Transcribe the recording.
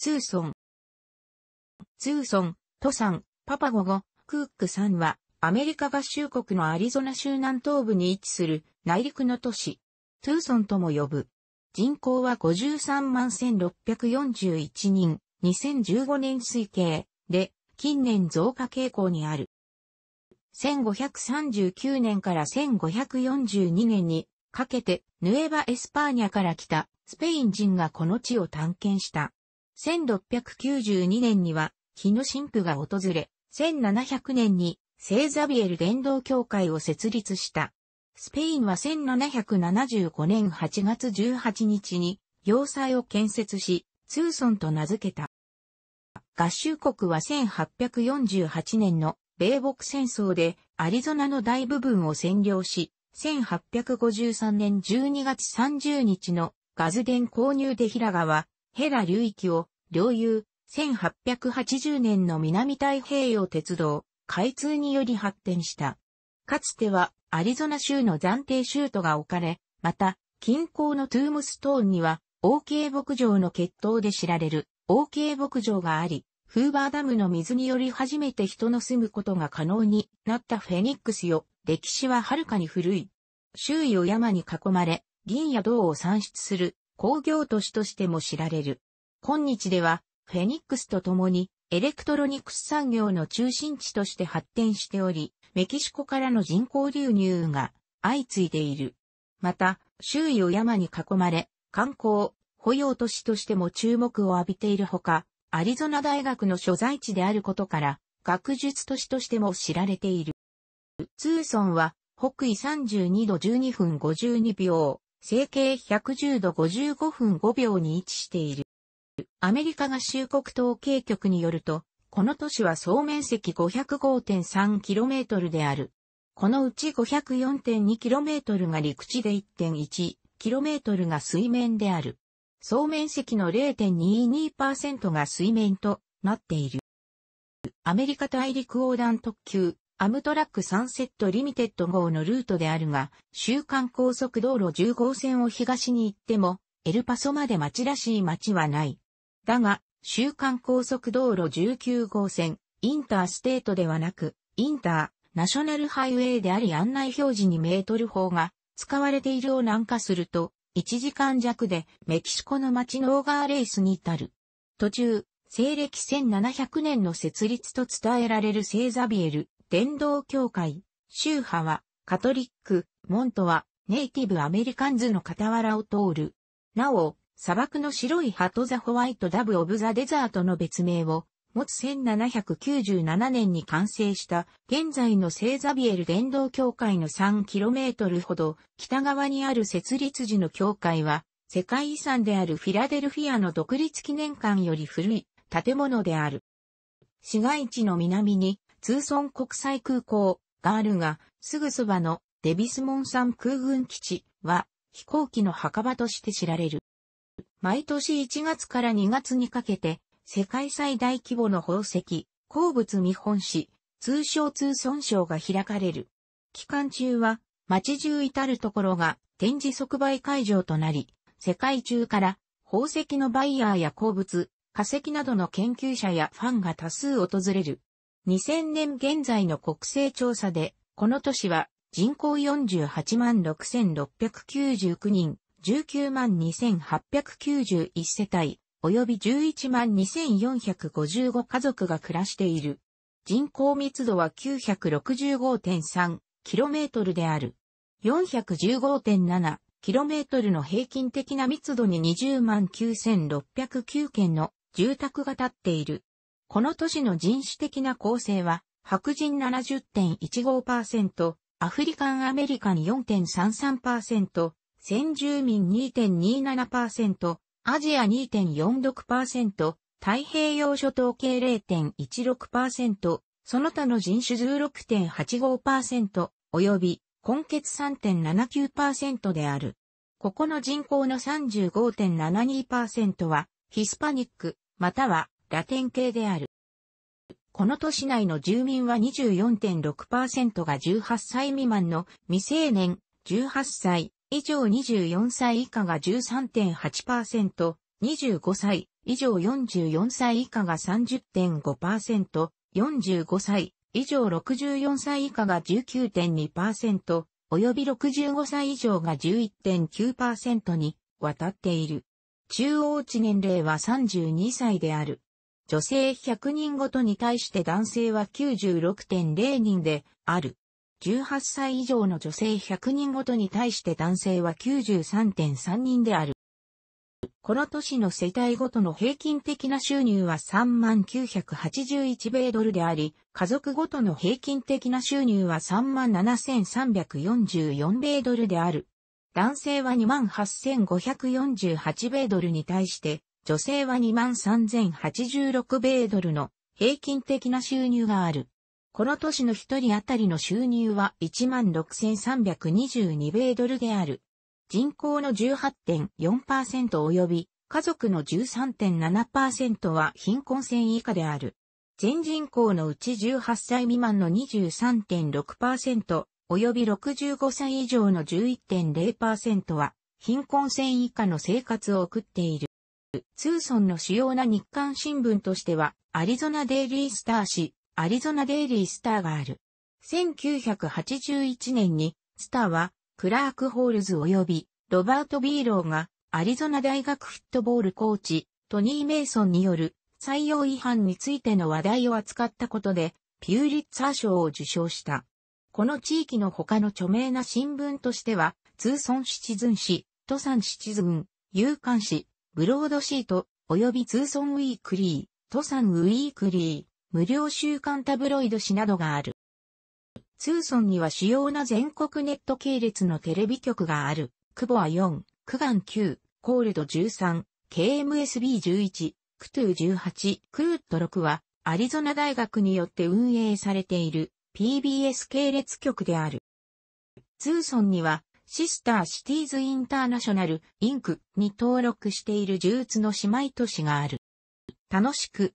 ツーソン。ツーソン、トサン、パパゴゴ、クークさんは、アメリカ合衆国のアリゾナ州南東部に位置する内陸の都市、トゥーソンとも呼ぶ。人口は53万1641人、2015年推計で、近年増加傾向にある。1539年から1542年にかけて、ヌエバ・エスパーニャから来たスペイン人がこの地を探検した。1692年には、木の神父が訪れ、1700年に聖ザビエル伝道協会を設立した。スペインは1775年8月18日に要塞を建設し、ツーソンと名付けた。合衆国は1848年の米北戦争でアリゾナの大部分を占領し、1853年12月30日のガズデン購入で平川、ヘラ流域を領有、1880年の南太平洋鉄道、開通により発展した。かつては、アリゾナ州の暫定州都が置かれ、また、近郊のトゥームストーンには、OK 牧場の決闘で知られる OK 牧場があり、フーバーダムの水により初めて人の住むことが可能になったフェニックスよ、歴史ははるかに古い。周囲を山に囲まれ、銀や銅を産出する工業都市としても知られる。今日では、フェニックスと共に、エレクトロニクス産業の中心地として発展しており、メキシコからの人口流入が相次いでいる。また、周囲を山に囲まれ、観光、保養都市としても注目を浴びているほか、アリゾナ大学の所在地であることから、学術都市としても知られている。ツーソンは、北緯32度12分52秒、整形110度55分5秒に位置している。アメリカ合衆国統計局によると、この都市は総面積 505.3km である。このうち 504.2km が陸地で 1.1km が水面である。総面積の0.22%が水面となっている。アメリカ大陸横断特急、アムトラックサンセットリミテッド号のルートであるが、週間高速道路10号線を東に行っても、エルパソまで町らしい町はない。だが、週間高速道路19号線、インターステートではなく、インター、ナショナルハイウェイであり案内表示にメートル法が使われているを南下すると、1時間弱でメキシコの街オーガーレースに至る。途中、西暦1700年の設立と伝えられる聖ザビエル、伝道協会、宗派は、カトリック、モントは、ネイティブアメリカンズの傍らを通る。なお、砂漠の白いハトザ・ホワイト・ダブ・オブ・ザ・デザートの別名を持つ1797年に完成した現在のセーザビエル伝道協会の 3km ほど北側にある設立時の教会は世界遺産であるフィラデルフィアの独立記念館より古い建物である。市街地の南にツーソン国際空港があるがすぐそばのデビスモン山空軍基地は飛行機の墓場として知られる。毎年1月から2月にかけて、世界最大規模の宝石、鉱物見本市、通称通損賞が開かれる。期間中は、町中至るところが展示即売会場となり、世界中から宝石のバイヤーや鉱物、化石などの研究者やファンが多数訪れる。2000年現在の国勢調査で、この年は人口48万6699人、19万2891世帯、及び11万2455家族が暮らしている。人口密度は 965.3km である。415.7km の平均的な密度に20万9609件の住宅が建っている。この都市の人種的な構成は、白人70.15%、アフリカンアメリカン4.33%、先住民2.27%、アジア2.46%、太平洋諸島系0.16%、その他の人種16.85%、及び、根血3.79%である。ここの人口の35.72%は、ヒスパニック、または、ラテン系である。この都市内の住民は24.6%が18歳未満の未成年、18歳、以上24歳以下が13.8%、25歳以上44歳以下が30.5%、45歳以上64歳以下が19.2%、及び65歳以上が11.9%に渡っている。中央値年齢は32歳である。女性100人ごとに対して男性は96.0人である。18歳以上の女性100人ごとに対して男性は93.3人である。この年の世帯ごとの平均的な収入は3981米ドルであり、家族ごとの平均的な収入は37,344米ドルである。男性は28,548米ドルに対して、女性は23,086米ドルの平均的な収入がある。この年の一人当たりの収入は16,322米ドルである。人口の18.4%及び家族の13.7%は貧困線以下である。全人口のうち18歳未満の23.6%及び65歳以上の11.0%は貧困線以下の生活を送っている。ツーソンの主要な日刊新聞としては、アリゾナデイリースター氏。アリゾナデイリースターがある。1981年に、スターは、クラーク・ホールズ及び、ロバート・ビーローが、アリゾナ大学フットボールコーチ、トニー・メイソンによる、採用違反についての話題を扱ったことで、ピューリッツァー賞を受賞した。この地域の他の著名な新聞としては、ツーソン・シチズン誌、トサン・シチズン、有刊誌、ブロードシート、及びツーソン・ウィークリー、トサン・ウィークリー。無料週刊タブロイド紙などがある。ツーソンには主要な全国ネット系列のテレビ局がある。クボア4、クガン9、コールド13、KMSB11、クトゥ18、クーット6は、アリゾナ大学によって運営されている PBS 系列局である。ツーソンには、シスターシティーズインターナショナル、インクに登録しているーツの姉妹都市がある。楽しく、